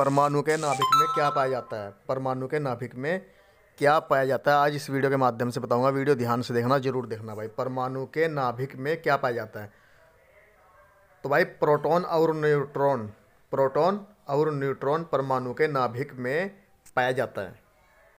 परमाणु के नाभिक में क्या पाया जाता है परमाणु के नाभिक में क्या पाया जाता है आज इस वीडियो के माध्यम से बताऊंगा वीडियो ध्यान से देखना जरूर देखना भाई परमाणु के नाभिक में क्या पाया जाता है तो भाई प्रोटॉन और न्यूट्रॉन प्रोटॉन और न्यूट्रॉन परमाणु के नाभिक में पाया जाता है